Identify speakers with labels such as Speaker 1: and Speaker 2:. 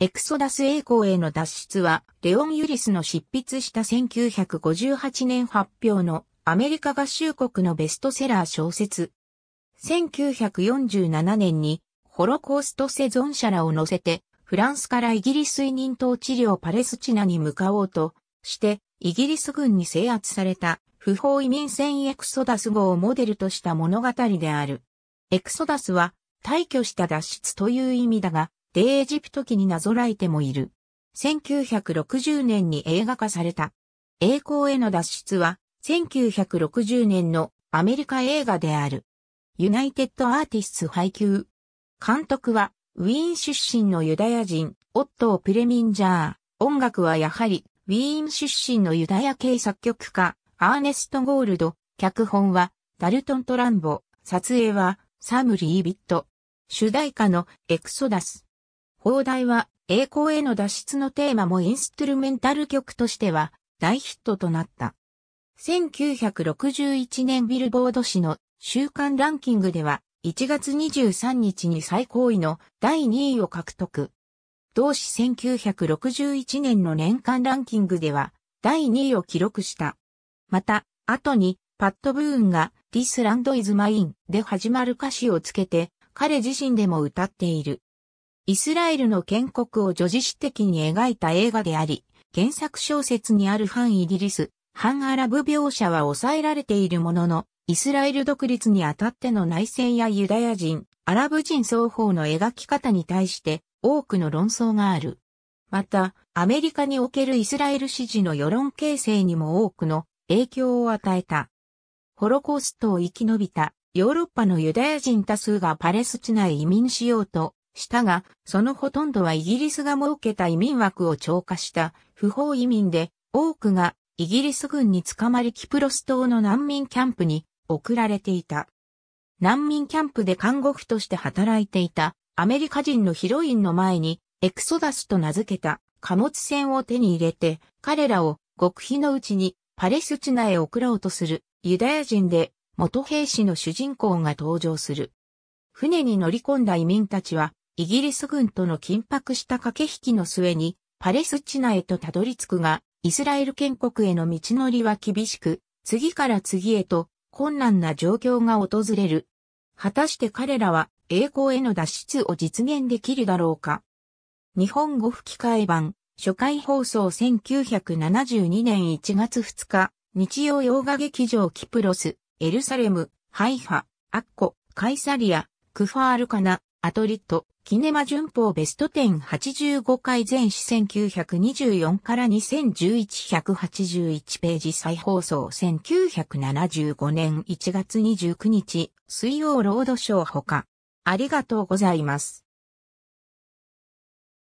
Speaker 1: エクソダス栄光への脱出は、レオン・ユリスの執筆した1958年発表のアメリカ合衆国のベストセラー小説。1947年に、ホロコーストゾ存者らを乗せて、フランスからイギリス移民統治領パレスチナに向かおうとして、イギリス軍に制圧された不法移民船エクソダス号をモデルとした物語である。エクソダスは、退去した脱出という意味だが、デエジプト記になぞらえてもいる。1960年に映画化された。栄光への脱出は、1960年のアメリカ映画である。ユナイテッドアーティスト配給。監督は、ウィーン出身のユダヤ人、オットー・プレミンジャー。音楽はやはり、ウィーン出身のユダヤ系作曲家、アーネスト・ゴールド。脚本は、ダルトン・トランボ。撮影は、サム・リービット。主題歌のエクソダス。放題は栄光への脱出のテーマもインストゥルメンタル曲としては大ヒットとなった。1961年ビルボード誌の週間ランキングでは1月23日に最高位の第2位を獲得。同誌1961年の年間ランキングでは第2位を記録した。また、後にパッド・ブーンが This Land is Mine で始まる歌詞をつけて彼自身でも歌っている。イスラエルの建国を女事史的に描いた映画であり、原作小説にある反イギリス、反アラブ描写は抑えられているものの、イスラエル独立にあたっての内戦やユダヤ人、アラブ人双方の描き方に対して多くの論争がある。また、アメリカにおけるイスラエル支持の世論形成にも多くの影響を与えた。ホロコーストを生き延びたヨーロッパのユダヤ人多数がパレスチナへ移民しようとしたが、そのほとんどはイギリスが設けた移民枠を超過した不法移民で、多くがイギリス軍に捕まりキプロス島の難民キャンプに送られていた。難民キャンプで看護婦として働いていたアメリカ人のヒロインの前にエクソダスと名付けた貨物船を手に入れて彼らを極秘のうちにパレスチナへ送ろうとするユダヤ人で元兵士の主人公が登場する。船に乗り込んだ移民たちはイギリス軍との緊迫した駆け引きの末に、パレスチナへとたどり着くが、イスラエル建国への道のりは厳しく、次から次へと困難な状況が訪れる。果たして彼らは栄光への脱出を実現できるだろうか。日本語吹き替え版、初回放送1972年1月2日、日曜洋画劇場キプロス、エルサレム、ハイファ、アッコ、カイサリア、クファールカナ、アトリット、キネマ旬報ベスト1085回全史1924から2011181ページ再放送1975年1月29日水曜ロードショーほか。ありがとうございます。